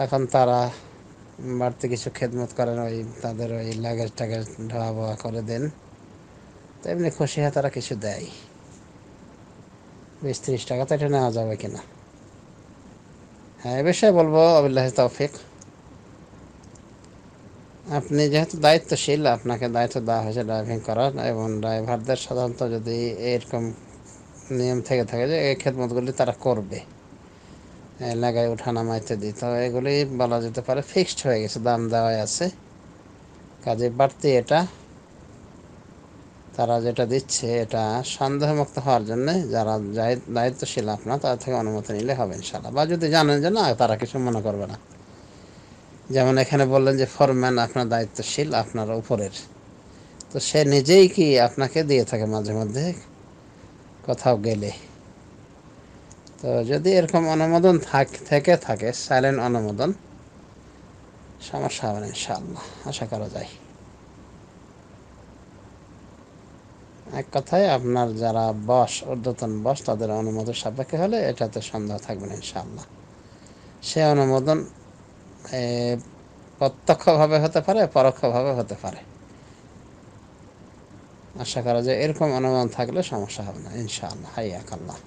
তখন তারা বাড়তি কিছু খেদমত করেন ওই তাদের ওই লাগেজ টাগেজ ধোয়া বোয়া করে দেন তো এমনি খুশি হয়ে তারা কিছু দেয় বিশ ত্রিশ টাকা তো এটা নেওয়া যাবে কিনা হ্যাঁ এ বিষয়ে বলবো আবিল্লাহ তৌফিক আপনি যেহেতু দায়িত্বশীল আপনাকে দায়িত্ব দেওয়া হয়েছে ড্রাইভিং করার এবং ড্রাইভারদের সাধারণত যদি এরকম নিয়ম থেকে থাকে যে এই খেদমতগুলি তারা করবে এলাকায় হ্যাঁ, ওঠানামা ইত্যাদি তো এগুলি বলা যেতে পারে ফিক্সড হয়ে গেছে দাম দেওয়াই আছে কাজে বাড়তি এটা তারা যেটা দিচ্ছে এটা সন্দেহমুক্ত হওয়ার জন্য যারা দায়িত্বশীল আপনার তার থেকে অনুমতি নিলে হবে ইনশাল্লাহ বা যদি জানেন যে না তারা কিছু মনে করবে না যেমন এখানে বললেন যে ফরম্যান আপনার দায়িত্বশীল আপনার উপরের তো সে নিজেই কি আপনাকে দিয়ে থাকে মাঝে মধ্যে কোথাও গেলে তো যদি এরকম অনুমোদন থাক থেকে থাকে সাইলেন্ট অনুমোদন সমস্যা হবে না ইনশাআল্লাহ আশা করা যায় এক কথায় আপনার যারা বস ঊর্ধ্বতন বস তাদের অনুমোদন সাপেক্ষে হলে এটাতে সন্দেহ থাকবে না ইনশাআল্লাহ সে অনুমোদন প্রত্যক্ষভাবে হতে পারে পরোক্ষভাবে হতে পারে আশা করা যায় এরকম অনুমোদন থাকলে সমস্যা হবে না ইনশাআল্লাহ হাইয়াক আল্লাহ